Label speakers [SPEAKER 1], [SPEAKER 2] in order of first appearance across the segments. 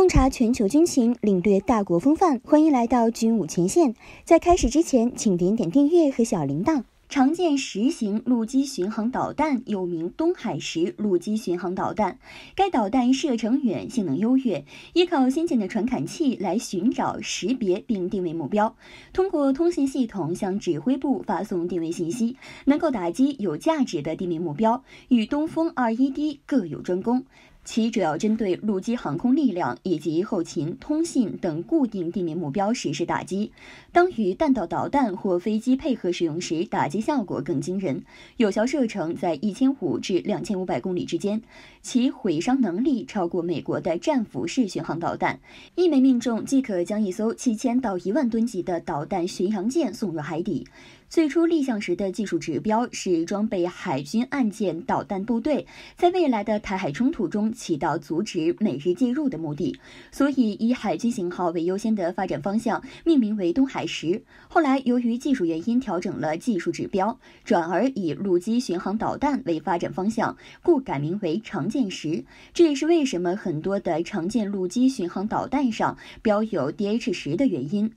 [SPEAKER 1] 洞察全球军情，领略大国风范。欢迎来到军武前线。在开始之前，请点点订阅和小铃铛。常见十型陆基巡航导弹又名东海十陆基巡航导弹，该导弹射程远，性能优越，依靠先进的传感器来寻找、识别并定位目标，通过通信系统向指挥部发送定位信息，能够打击有价值的地面目标。与东风二一 D 各有专攻。其主要针对陆基航空力量以及后勤、通信等固定地面目标实施打击。当与弹道导弹或飞机配合使用时，打击效果更惊人。有效射程在一千五至两千五百公里之间，其毁伤能力超过美国的战斧式巡航导弹。一枚命中即可将一艘七千到一万吨级的导弹巡洋舰送入海底。最初立项时的技术指标是装备海军岸舰导弹部队，在未来的台海冲突中起到阻止美日介入的目的，所以以海军型号为优先的发展方向，命名为东海十。后来由于技术原因调整了技术指标，转而以陆基巡航导弹为发展方向，故改名为长剑十。这也是为什么很多的长剑陆基巡航导弹上标有 D H 十的原因。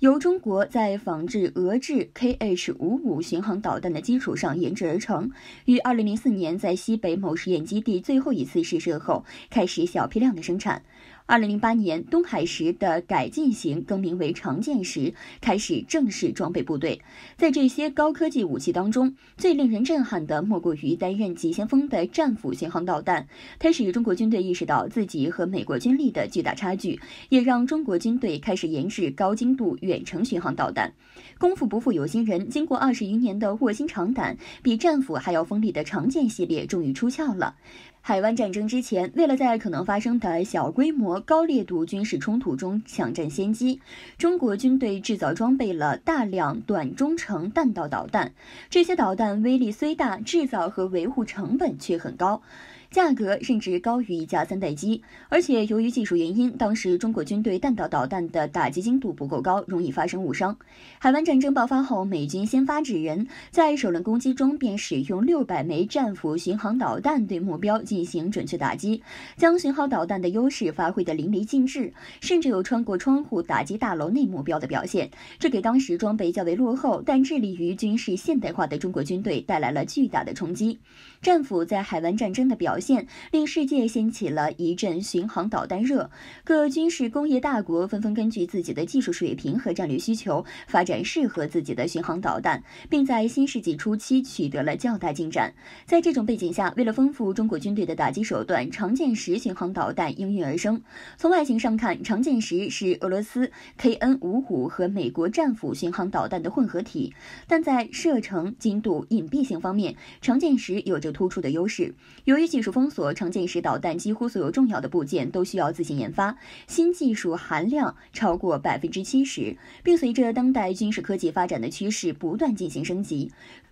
[SPEAKER 1] 由中国在仿制俄制 Kh-55 巡航导弹的基础上研制而成，于2004年在西北某实验基地最后一次试射后，开始小批量的生产。二零零八年，东海石的改进型更名为长剑石，开始正式装备部队。在这些高科技武器当中，最令人震撼的莫过于担任急先锋的战斧巡航导弹。它使中国军队意识到自己和美国军力的巨大差距，也让中国军队开始研制高精度远程巡航导弹。功夫不负有心人，经过二十余年的卧薪尝胆，比战斧还要锋利的长剑系列终于出鞘了。海湾战争之前，为了在可能发生的小规模高烈度军事冲突中抢占先机，中国军队制造装备了大量短中程弹道导弹。这些导弹威力虽大，制造和维护成本却很高。价格甚至高于一架三代机，而且由于技术原因，当时中国军队弹道导弹的打击精度不够高，容易发生误伤。海湾战争爆发后，美军先发制人，在首轮攻击中便使用六百枚战斧巡航导弹对目标进行准确打击，将巡航导弹的优势发挥得淋漓尽致，甚至有穿过窗户打击大楼内目标的表现。这给当时装备较为落后但致力于军事现代化的中国军队带来了巨大的冲击。战斧在海湾战争的表。现令世界掀起了一阵巡航导弹热，各军事工业大国纷纷根据自己的技术水平和战略需求，发展适合自己的巡航导弹，并在新世纪初期取得了较大进展。在这种背景下，为了丰富中国军队的打击手段，长剑十巡航导弹应运而生。从外形上看，长剑十是俄罗斯 KN55 和美国战斧巡航导弹的混合体，但在射程、精度、隐蔽性方面，长剑十有着突出的优势。由于技术封锁常见时，导弹几乎所有重要的部件都需要自行研发，新技术含量超过百分之七十，并随着当代军事科技发展的趋势不断进行升级。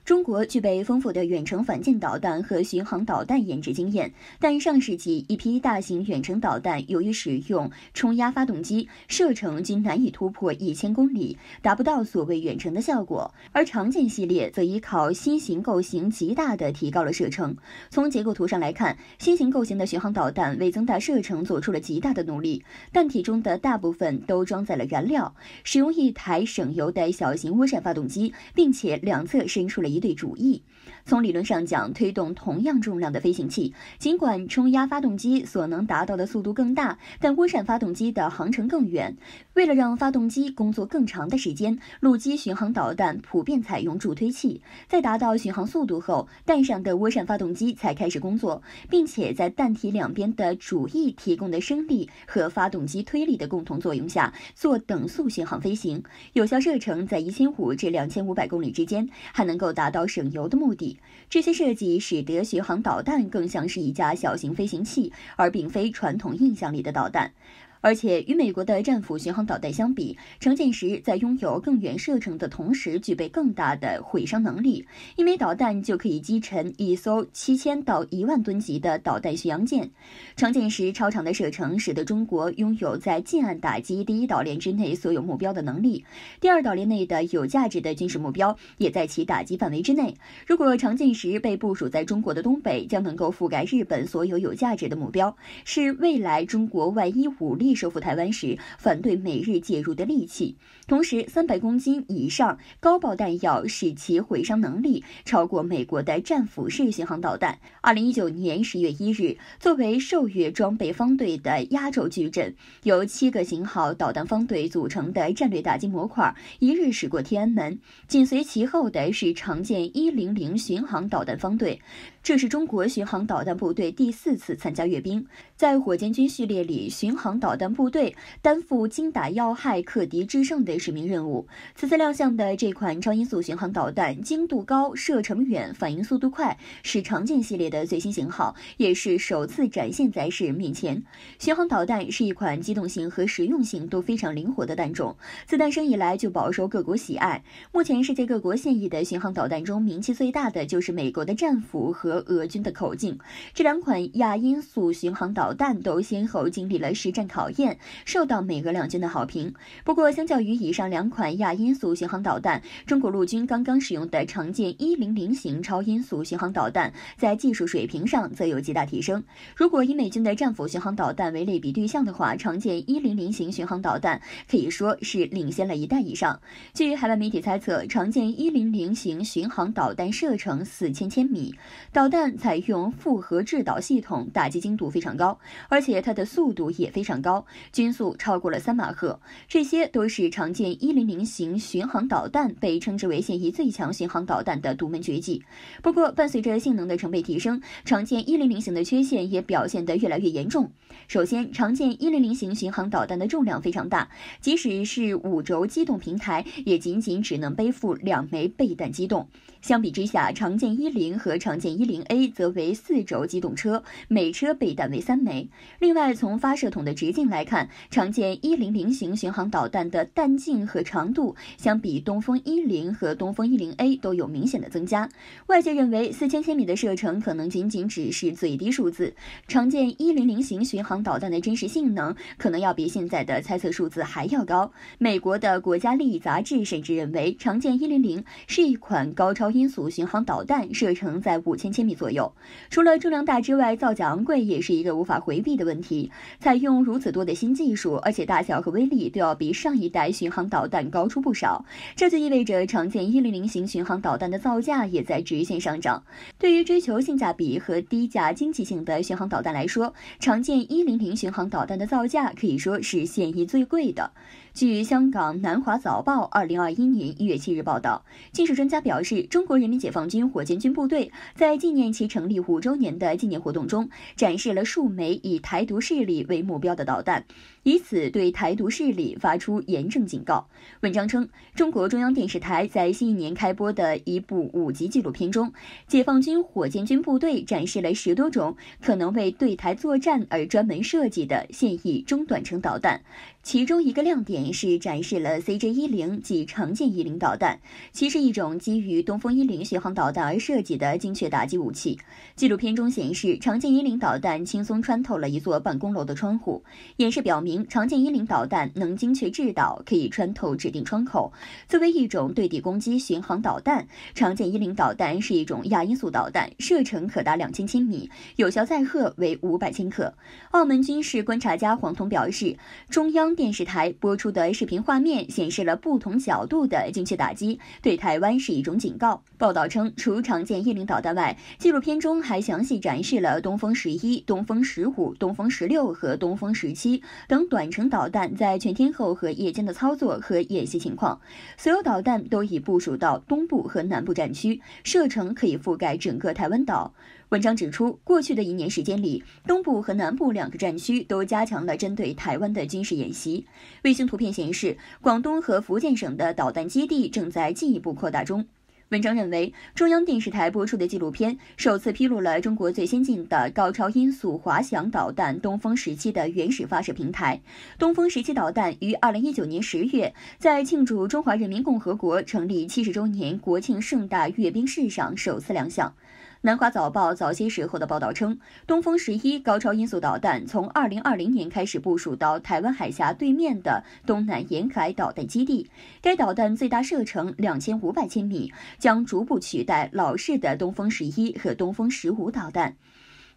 [SPEAKER 1] 中国具备丰富的远程反舰导弹和巡航导弹研制经验，但上世纪一批大型远程导弹由于使用冲压发动机，射程均难以突破一千公里，达不到所谓远程的效果。而长剑系列则依靠新型构型，极大的提高了射程。从结构图上来看，新型构型的巡航导弹为增大射程做出了极大的努力，弹体中的大部分都装载了燃料，使用一台省油的小型涡扇发动机，并且两侧伸出了。一对主义。从理论上讲，推动同样重量的飞行器，尽管冲压发动机所能达到的速度更大，但涡扇发动机的航程更远。为了让发动机工作更长的时间，陆基巡航导弹普遍采用助推器，在达到巡航速度后，弹上的涡扇发动机才开始工作，并且在弹体两边的主翼提供的升力和发动机推力的共同作用下，做等速巡航飞行，有效射程在一千五至两千五百公里之间，还能够达到省油的目的。这些设计使得巡航导弹更像是一架小型飞行器，而并非传统印象里的导弹。而且与美国的战斧巡航导弹相比，长剑时在拥有更远射程的同时，具备更大的毁伤能力。一枚导弹就可以击沉一艘七千到一万吨级的导弹巡洋舰。长剑时超长的射程，使得中国拥有在近岸打击第一岛链之内所有目标的能力。第二岛链内的有价值的军事目标，也在其打击范围之内。如果长剑时被部署在中国的东北，将能够覆盖日本所有有价值的目标，是未来中国万一武力。收复台湾时反对美日介入的利器，同时三百公斤以上高爆弹药使其毁伤能力超过美国的战斧式巡航导弹。二零一九年十月一日，作为受阅装备方队的压轴矩阵，由七个型号导弹方队组成的战略打击模块一日驶过天安门，紧随其后的是长剑一零零巡航导弹方队。这是中国巡航导弹部队第四次参加阅兵，在火箭军序列里，巡航导弹部队担负精打要害、克敌制胜的使命任务。此次亮相的这款超音速巡航导弹，精度高、射程远、反应速度快，是长剑系列的最新型号，也是首次展现在世人面前。巡航导弹是一款机动性和实用性都非常灵活的弹种，自诞生以来就饱受各国喜爱。目前世界各国现役的巡航导弹中，名气最大的就是美国的“战斧”和。俄军的口径，这两款亚音速巡航导弹都先后经历了实战考验，受到美俄两军的好评。不过，相较于以上两款亚音速巡航导弹，中国陆军刚刚使用的长剑一零零型超音速巡航导弹，在技术水平上则有极大提升。如果以美军的战斧巡航导弹为类比对象的话，长剑一零零型巡航导弹可以说是领先了一代以上。据海外媒体猜测，长剑一零零型巡航导弹射程四千千米。导弹采用复合制导系统，打击精度非常高，而且它的速度也非常高，均速超过了三马赫。这些都是常见一零零型巡航导弹被称之为现役最强巡航导弹的独门绝技。不过，伴随着性能的成倍提升，常见一零零型的缺陷也表现得越来越严重。首先，常见一零零型巡航导弹的重量非常大，即使是五轴机动平台，也仅仅只能背负两枚备弹机动。相比之下，常见一零和常见一零 A 则为四轴机动车，每车备弹为三枚。另外，从发射筒的直径来看，常见一零零型巡航导弹的弹径和长度相比东风一零和东风一零 A 都有明显的增加。外界认为四千千米的射程可能仅仅只是最低数字，常见一零零型巡航导弹的真实性能可能要比现在的猜测数字还要高。美国的《国家利益》杂志甚至认为，常见一零零是一款高超音速巡航导弹，射程在五千千米左右，除了重量大之外，造价昂贵也是一个无法回避的问题。采用如此多的新技术，而且大小和威力都要比上一代巡航导弹高出不少，这就意味着常见一零零型巡航导弹的造价也在直线上涨。对于追求性价比和低价经济性的巡航导弹来说，常见一零零巡航导弹的造价可以说是现役最贵的。据香港《南华早报》二零二一年一月七日报道，技术专家表示，中国人民解放军火箭军部队在纪念其成立五周年的纪念活动中，展示了数枚以台独势力为目标的导弹，以此对台独势力发出严正警告。文章称，中国中央电视台在新一年开播的一部五集纪录片中，解放军火箭军部队展示了十多种可能为对台作战而专门设计的现役中短程导弹。其中一个亮点是展示了 C J 一零及长剑一零导弹，其是一种基于东风一零巡航导弹而设计的精确打击武器。纪录片中显示，长剑一零导弹轻松穿透了一座办公楼的窗户，演示表明长剑一零导弹能精确制导，可以穿透指定窗口。作为一种对地攻击巡航导弹，长剑一零导弹是一种亚音速导弹，射程可达两千千米，有效载荷为五百千克。澳门军事观察家黄彤表示，中央。电视台播出的视频画面显示了不同角度的精确打击，对台湾是一种警告。报道称，除常见夜鹰导弹外，纪录片中还详细展示了东风十一、东风十五、东风十六和东风十七等短程导弹在全天候和夜间的操作和演习情况。所有导弹都已部署到东部和南部战区，射程可以覆盖整个台湾岛。文章指出，过去的一年时间里，东部和南部两个战区都加强了针对台湾的军事演习。卫星图片显示，广东和福建省的导弹基地正在进一步扩大中。文章认为，中央电视台播出的纪录片首次披露了中国最先进的高超音速滑翔导弹“东风十七”的原始发射平台。东风十七导弹于二零一九年十月，在庆祝中华人民共和国成立七十周年国庆盛大阅兵式上首次亮相。南华早报早些时候的报道称，东风十一高超音速导弹从2020年开始部署到台湾海峡对面的东南沿海导弹基地。该导弹最大射程2500千米，将逐步取代老式的东风十一和东风十五导弹。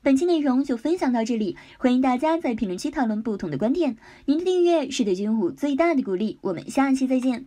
[SPEAKER 1] 本期内容就分享到这里，欢迎大家在评论区讨论不同的观点。您的订阅是对军武最大的鼓励。我们下期再见。